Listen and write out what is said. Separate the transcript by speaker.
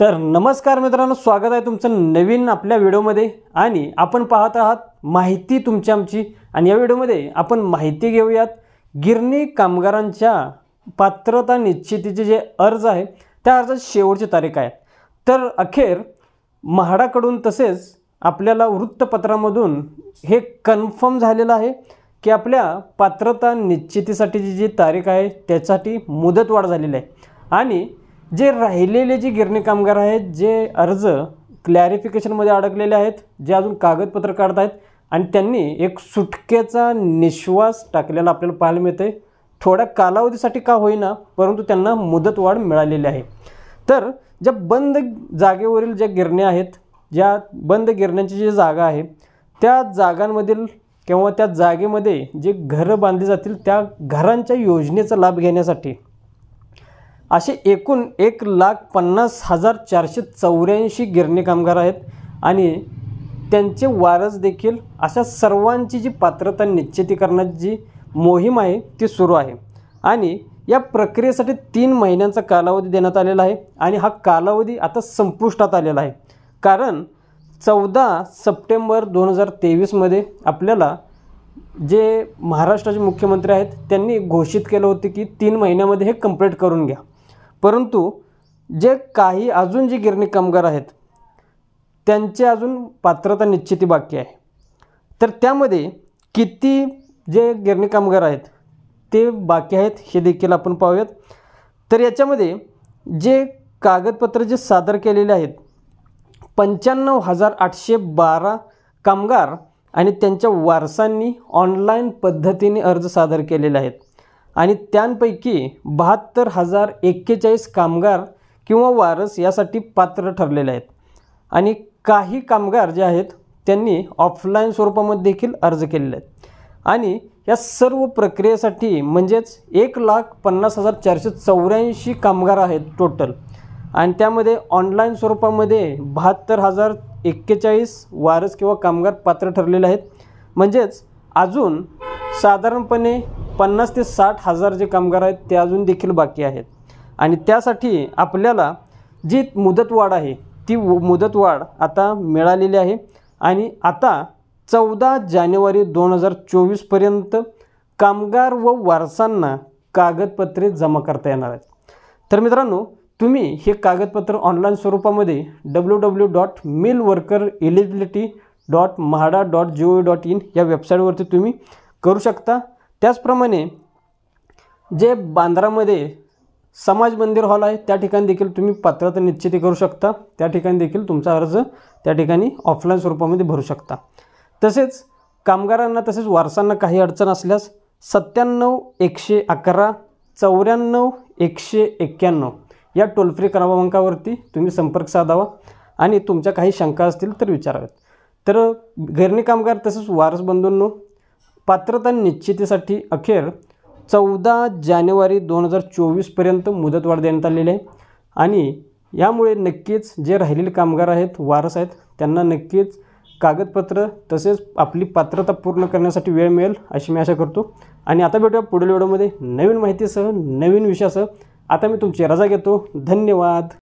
Speaker 1: तर नमस्कार मित्रांनो स्वागत आहे तुमचं नवीन आपल्या व्हिडिओमध्ये आणि आपण पाहत आहात माहिती तुमची आमची आणि या व्हिडिओमध्ये आपण माहिती घेऊयात गिरणी कामगारांच्या पात्रता निश्चितीचे जे अर्ज आहे त्या अर्जात शेवटची तारीख आहे तर अखेर म्हाडाकडून तसेच आपल्याला वृत्तपत्रामधून हे कन्फर्म झालेलं आहे की आपल्या पात्रता निश्चितीसाठीची जी तारीख आहे त्यासाठी मुदतवाढ झालेली आहे आणि जे राहिलेले जे गिरणी कामगार आहेत जे अर्ज क्लॅरिफिकेशनमध्ये अडकलेले आहेत जे अजून कागदपत्र काढत आहेत आणि त्यांनी एक सुटकेचा निश्वास टाकलेला आपल्याला पाहायला मिळते थोड्या कालावधीसाठी का होईना परंतु त्यांना मुदतवाढ मिळालेली आहे तर ज्या बंद जागेवरील ज्या गिरण्या आहेत ज्या बंद गिरण्यांची जी जागा आहे त्या जागांमधील किंवा त्या जागेमध्ये जे घरं बांधली जातील त्या घरांच्या योजनेचा लाभ घेण्यासाठी असे एकूण एक लाख पन्नास हजार चारशे चौऱ्याऐंशी गिरणी कामगार आहेत आणि त्यांचे वारस देखील अशा सर्वांची जी पात्रता करण्याची जी मोहीम आहे ती सुरू आहे आणि या प्रक्रियेसाठी तीन महिन्यांचा कालावधी देण्यात आलेला आहे आणि हा कालावधी आता संपुष्टात आलेला आहे कारण चौदा सप्टेंबर दोन हजार तेवीसमध्ये आपल्याला जे महाराष्ट्राचे मुख्यमंत्री आहेत त्यांनी घोषित केलं होतं की तीन महिन्यामध्ये हे कंप्लीट करून घ्या परंतु जे काही अजून जे गिरणी कामगार आहेत त्यांचे अजून पात्रता निश्चिती बाकी आहे तर त्यामध्ये किती जे गिरणी कामगार आहेत ते बाकी आहेत हे देखील आपण पाहूयात तर याच्यामध्ये जे कागदपत्र जे सादर केलेले आहेत पंच्याण्णव हजार आठशे बारा कामगार आणि त्यांच्या वारसांनी ऑनलाईन पद्धतीने अर्ज सादर केलेले आहेत आणि त्यांपैकी बहात्तर हजार एक्केचाळीस कामगार किंवा वारस यासाठी पात्र ठरलेले आहेत आणि काही कामगार जे आहेत त्यांनी ऑफलाईन स्वरूपामध्ये देखील अर्ज केलेले आहेत आणि या सर्व प्रक्रियेसाठी म्हणजेच एक लाख पन्नास हजार चारशे चौऱ्याऐंशी कामगार आहेत टोटल आणि त्यामध्ये ऑनलाईन स्वरूपामध्ये बहात्तर हजार एक्केचाळीस वारस किंवा कामगार पात्र ठरलेले आहेत म्हणजेच अजून साधारणपणे पन्नास ते साठ हजार जे कामगार आहेत ते अजून देखील बाकी आहेत आणि त्यासाठी आपल्याला जी मुदतवाढ आहे ती मुदतवाढ आता मिळालेली आहे आणि आता चौदा जानेवारी दोन हजार चोवीसपर्यंत कामगार व वारसांना कागदपत्रे जमा करता येणार आहेत तर मित्रांनो तुम्ही हे कागदपत्र ऑनलाईन स्वरूपामध्ये W W dot mill worker eligibility dot MHADA dot G O dot in या वेबसाईटवरती तुम्ही करू शकता त्याचप्रमाणे जे बांद्रामध्ये समाज मंदिर हॉल आहे त्या ठिकाणी देखील तुम्ही पात्रता निश्चिती करू शकता त्या ठिकाणी देखील तुमचा अर्ज त्या ठिकाणी ऑफलाईन स्वरूपामध्ये भरू शकता तसेच कामगारांना तसेच वारसांना काही अडचण असल्यास सत्त्याण्णव एकशे अकरा चौऱ्याण्णव एकशे एक्क्याण्णव या टोल फ्री क्रमांकावरती तुम्ही संपर्क साधावा आणि तुमच्या काही शंका असतील तर विचाराव्यात तर घरणी कामगार तसेच वारस बंधूंनो पात्रता निश्चितीसाठी अखेर चौदा जानेवारी दोन हजार चोवीसपर्यंत मुदतवाढ देण्यात आलेली आहे आणि यामुळे नक्कीच जे राहिलेले कामगार आहेत वारस आहेत त्यांना नक्कीच कागदपत्र तसेच आपली पात्रता पूर्ण करण्यासाठी वेळ मिळेल अशी मी आशा करतो आणि आता भेटूया पुढील व्हिडिओमध्ये नवीन माहितीसह नवीन विषयासह आता मी तुमची रजा घेतो धन्यवाद